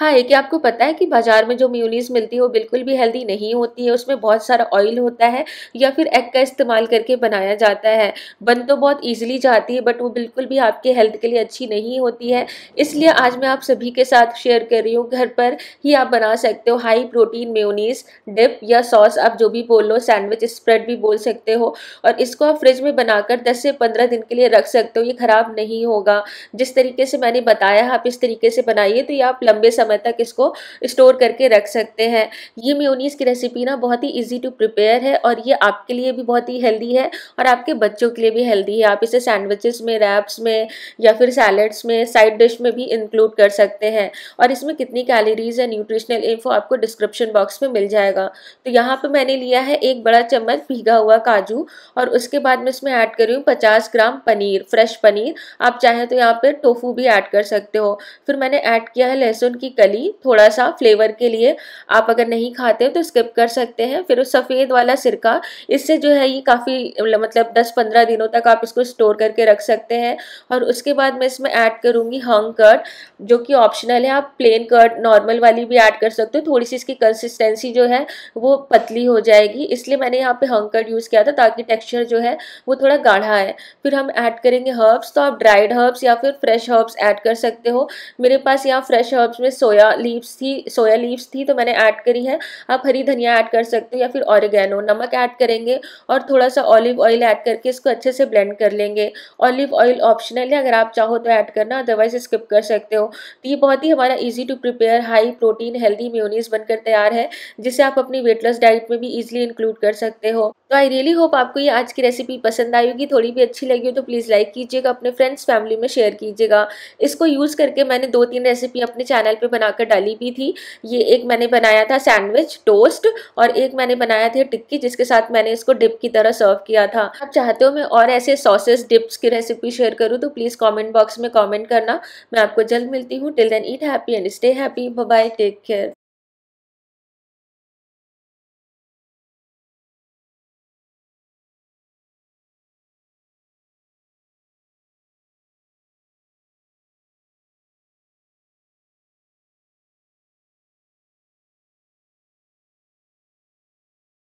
हाँ ये कि आपको पता है कि बाजार में जो म्यूनीस मिलती है वो बिल्कुल भी हेल्दी नहीं होती है उसमें बहुत सारा ऑयल होता है या फिर एग का इस्तेमाल करके बनाया जाता है बन तो बहुत ईजिली जाती है बट वो बिल्कुल भी आपके हेल्थ के लिए अच्छी नहीं होती है इसलिए आज मैं आप सभी के साथ शेयर कर रही हूँ घर पर ही आप बना सकते हो हाई प्रोटीन म्यूनीस डिप या सॉस आप जो भी बोल लो सैंडविच स्प्रेड भी बोल सकते हो और इसको आप फ्रिज में बनाकर दस से पंद्रह दिन के लिए रख सकते हो ये ख़राब नहीं होगा जिस तरीके से मैंने बताया आप इस तरीके से बनाइए तो ये आप लंबे समय समय तक इसको स्टोर करके रख सकते हैं ये मेयोनीज़ की रेसिपी ना बहुत ही इजी टू प्रिपेयर है और ये आपके लिए भी बहुत ही हेल्दी है और आपके बच्चों के लिए भी हेल्दी है आप इसे सैंडविचेस में रैप्स में या फिर सैलड्स में साइड डिश में भी इंक्लूड कर सकते हैं और इसमें कितनी कैलोरीज है न्यूट्रिशनल इन्फो आपको डिस्क्रिप्शन बॉक्स में मिल जाएगा तो यहाँ पर मैंने लिया है एक बड़ा चम्मच भीगा हुआ काजू और उसके बाद मैं इसमें ऐड करी हूँ पचास ग्राम पनीर फ्रेश पनीर आप चाहें तो यहाँ पर टोफू भी ऐड कर सकते हो फिर मैंने ऐड किया है लहसुन की कली थोड़ा सा फ्लेवर के लिए आप अगर नहीं खाते हो तो स्किप कर सकते हैं फिर उस सफ़ेद वाला सिरका इससे जो है ये काफ़ी मतलब 10-15 दिनों तक आप इसको स्टोर करके रख सकते हैं और उसके बाद मैं इसमें ऐड करूँगी हंग कर्ड जो कि ऑप्शनल है आप प्लेन कर्ड नॉर्मल वाली भी ऐड कर सकते हो थोड़ी सी इसकी कंसिस्टेंसी जो है वो पतली हो जाएगी इसलिए मैंने यहाँ पर हंग कर्ड यूज़ किया था ताकि टेक्स्चर जो है वो थोड़ा गाढ़ा है फिर हम ऐड करेंगे हर्ब्स तो आप ड्राइड हर्ब्स या फिर फ्रेश हर्ब्स ऐड कर सकते हो मेरे पास यहाँ फ्रेश हर्ब्स में सोया लीव्स थी सोया लीव्स थी तो मैंने ऐड करी है आप हरी धनिया ऐड कर सकते हो या फिर ऑरिगेनो नमक ऐड करेंगे और थोड़ा सा ऑलिव ऑयल ऐड करके इसको अच्छे से ब्लेंड कर लेंगे ऑलिव ऑयल ऑप्शनल है अगर आप चाहो तो ऐड करना अदरवाइज स्किप कर सकते हो तो ये बहुत ही हमारा easy to prepare high protein healthy म्यूनिस बनकर तैयार है जिसे आप अपनी वेट लॉस डाइट में भी ईजिली इंक्लूड कर सकते हो तो आई रियली होप आपको ये आज की रेसिपी पसंद आई होगी थोड़ी भी अच्छी लगी हो तो प्लीज़ लाइक कीजिएगा अपने फ्रेंड्स फैमिली में शेयर कीजिएगा इसको यूज़ करके मैंने दो तीन रेसिपी अपने चैनल पे बनाकर डाली भी थी ये एक मैंने बनाया था सैंडविच टोस्ट और एक मैंने बनाया था टिक्की जिसके साथ मैंने इसको डिप की तरह सर्व किया था आप चाहते हो मैं और ऐसे सॉसेस डिप्स की रेसिपी शेयर करूँ तो प्लीज़ कॉमेंट बॉक्स में कॉमेंट करना मैं आपको जल्द मिलती हूँ till then eat happy and stay happy bye take care